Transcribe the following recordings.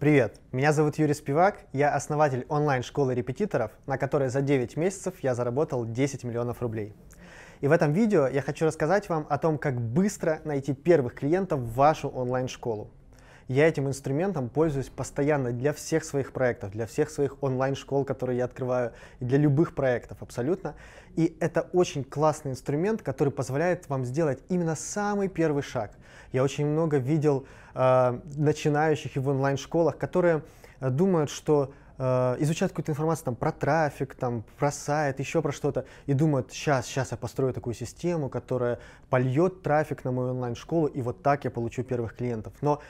Привет, меня зовут Юрий Спивак, я основатель онлайн-школы репетиторов, на которой за 9 месяцев я заработал 10 миллионов рублей. И в этом видео я хочу рассказать вам о том, как быстро найти первых клиентов в вашу онлайн-школу. Я этим инструментом пользуюсь постоянно для всех своих проектов, для всех своих онлайн-школ, которые я открываю, и для любых проектов абсолютно. И это очень классный инструмент, который позволяет вам сделать именно самый первый шаг. Я очень много видел э, начинающих и в онлайн-школах, которые э, думают, что э, изучают какую-то информацию там про трафик, там про сайт, еще про что-то, и думают, сейчас, сейчас я построю такую систему, которая польет трафик на мою онлайн-школу, и вот так я получу первых клиентов. Но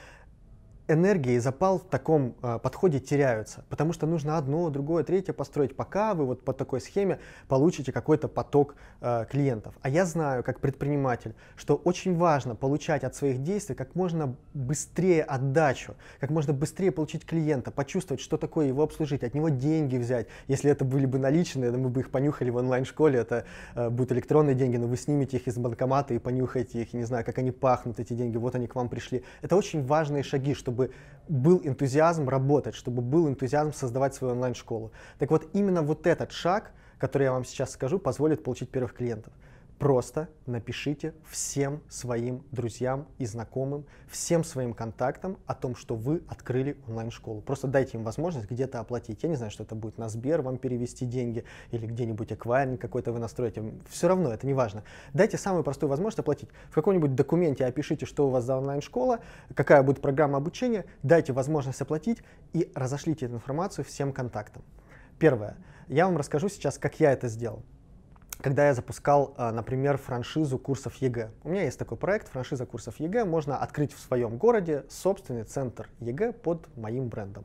энергии и запал в таком э, подходе теряются, потому что нужно одно, другое, третье построить, пока вы вот по такой схеме получите какой-то поток э, клиентов. А я знаю, как предприниматель, что очень важно получать от своих действий как можно быстрее отдачу, как можно быстрее получить клиента, почувствовать, что такое его обслужить, от него деньги взять. Если это были бы наличные, мы бы их понюхали в онлайн-школе, это э, будут электронные деньги, но вы снимете их из банкомата и понюхаете их, не знаю, как они пахнут, эти деньги, вот они к вам пришли. Это очень важные шаги, чтобы чтобы был энтузиазм работать, чтобы был энтузиазм создавать свою онлайн-школу. Так вот, именно вот этот шаг, который я вам сейчас скажу, позволит получить первых клиентов. Просто напишите всем своим друзьям и знакомым, всем своим контактам о том, что вы открыли онлайн-школу. Просто дайте им возможность где-то оплатить. Я не знаю, что это будет на Сбер, вам перевести деньги или где-нибудь акварин какой-то вы настроите. Все равно, это не важно. Дайте самую простую возможность оплатить. В каком-нибудь документе опишите, что у вас за онлайн-школа, какая будет программа обучения, дайте возможность оплатить и разошлите эту информацию всем контактам. Первое. Я вам расскажу сейчас, как я это сделал когда я запускал, а, например, франшизу курсов ЕГЭ. У меня есть такой проект, франшиза курсов ЕГЭ. Можно открыть в своем городе собственный центр ЕГЭ под моим брендом.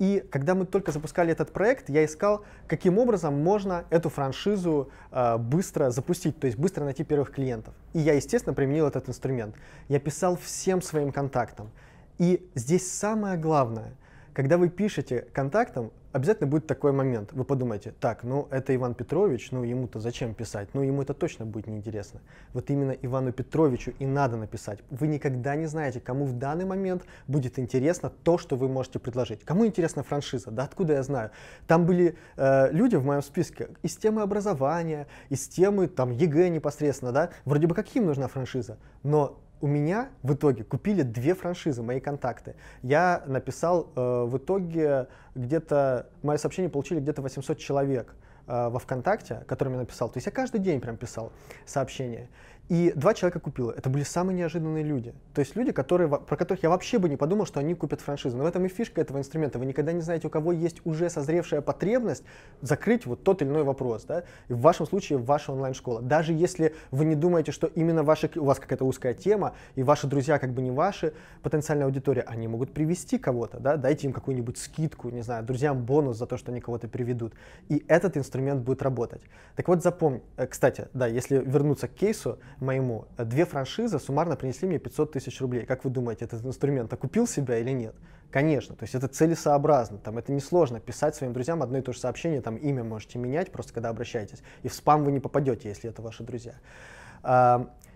И когда мы только запускали этот проект, я искал, каким образом можно эту франшизу а, быстро запустить, то есть быстро найти первых клиентов. И я, естественно, применил этот инструмент. Я писал всем своим контактам. И здесь самое главное — когда вы пишете контактам, обязательно будет такой момент. Вы подумаете, так, ну это Иван Петрович, ну ему-то зачем писать? Ну ему это точно будет неинтересно. Вот именно Ивану Петровичу и надо написать. Вы никогда не знаете, кому в данный момент будет интересно то, что вы можете предложить. Кому интересна франшиза? Да откуда я знаю? Там были э, люди в моем списке из темы образования, из темы там ЕГЭ непосредственно, да? Вроде бы каким им нужна франшиза, но у меня в итоге купили две франшизы, мои контакты. Я написал э, в итоге где-то, мое сообщение получили где-то 800 человек Э, во ВКонтакте, который мне написал. То есть я каждый день прям писал сообщения. И два человека купило. Это были самые неожиданные люди. То есть люди, которые, про которых я вообще бы не подумал, что они купят франшизу. Но в этом и фишка этого инструмента. Вы никогда не знаете, у кого есть уже созревшая потребность закрыть вот тот или иной вопрос. Да? в вашем случае ваша онлайн-школа. Даже если вы не думаете, что именно ваши, у вас какая-то узкая тема, и ваши друзья как бы не ваши, потенциальная аудитория, они могут привести кого-то. Да? Дайте им какую-нибудь скидку, не знаю, друзьям бонус за то, что они кого-то приведут. И этот инструмент инструмент будет работать. Так вот, запомни, э, кстати, да, если вернуться к кейсу моему, э, две франшизы суммарно принесли мне 500 тысяч рублей. Как вы думаете, этот инструмент окупил себя или нет? Конечно, то есть это целесообразно, там это несложно писать своим друзьям одно и то же сообщение, там имя можете менять, просто когда обращаетесь, и в спам вы не попадете, если это ваши друзья.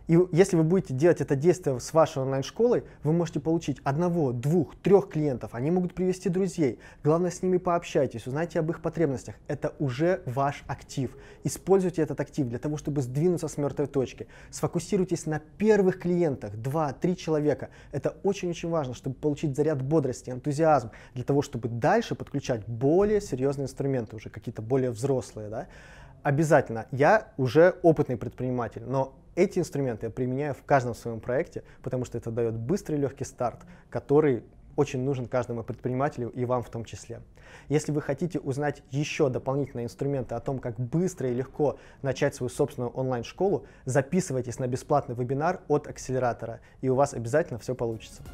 И если вы будете делать это действие с вашей онлайн-школой, вы можете получить одного, двух, трех клиентов. Они могут привести друзей. Главное, с ними пообщайтесь, узнайте об их потребностях. Это уже ваш актив. Используйте этот актив для того, чтобы сдвинуться с мертвой точки. Сфокусируйтесь на первых клиентах, два, три человека. Это очень-очень важно, чтобы получить заряд бодрости, энтузиазм, для того, чтобы дальше подключать более серьезные инструменты, уже какие-то более взрослые. Да? Обязательно. Я уже опытный предприниматель, но эти инструменты я применяю в каждом своем проекте, потому что это дает быстрый легкий старт, который очень нужен каждому предпринимателю и вам в том числе. Если вы хотите узнать еще дополнительные инструменты о том, как быстро и легко начать свою собственную онлайн-школу, записывайтесь на бесплатный вебинар от акселератора, и у вас обязательно все получится.